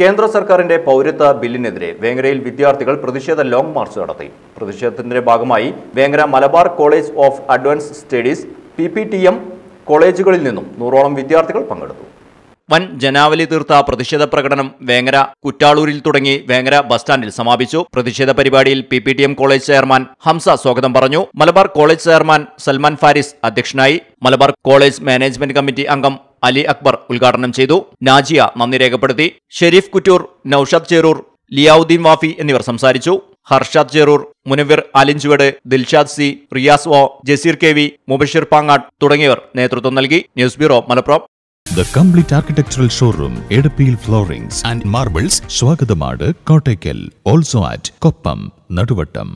കേന്ദ്ര സർക്കാരിന്റെ പൗരത്വ ബില്ലിനെതിരെ വേങ്ങരയിൽ വിദ്യാർത്ഥികൾ പ്രതിഷേധ ലോങ് മാർച്ച് നടത്തി പ്രതിഷേധത്തിന്റെ ഭാഗമായി Vengara Malabar college of advance studies P P T M കോളേജുകളിൽ നിന്നും നൂറോളം വിദ്യാർത്ഥികൾ പങ്കെടുത്തു വൻ ജനാവലി തീർത്ത പ്രതിഷേധ പ്രകടനം വേങ്ങര കുറ്റാളൂരിൽ തുടങ്ങി വേങ്ങര ബസ് സ്റ്റാൻഡിൽ സമാപിച്ചു പ്രതിഷേധ പരിപാടിയിൽ P P T M college chairman Hamsa സ്വാഗതം പറഞ്ഞു മലബാർ കോളേജ് ചെയർമാൻ സൽമാൻ ഫാരിസ് അധ്യക്ഷനായി മലബാർ കോളേജ് മാനേജ്മെന്റ് കമ്മിറ്റി അംഗം അലി അക്ബർ ഉദ്ഘാടനം ചെയ്തു നാജിയ നന്ദി രേഖപ്പെടുത്തി ഷെരീഫ് കുറ്റൂർ നൌഷദ് ചേറൂർ ലിയാവുദ്ദീൻ വാഫി എന്നിവർ സംസാരിച്ചു ഹർഷാദ് ചേറൂർ മുനവിർ ആലിഞ്ചുവട് ദിൽഷാദ് സി റിയാസ് വോ ജസീർ കെ വി മുബഷിർ പാങ്ങാട്ട് തുടങ്ങിയവർ നേതൃത്വം നൽകി news bureau Malappuram the complete architectural showroom എടപ്പിയിൽ ഫ്ലോറിംഗ്സ് ആൻഡ് മാർബിൾസ് സ്വാഗതമാണ് കോട്ടയ്ക്കൽ ഓൾസോ ആറ്റ് കൊപ്പം നടുവട്ടം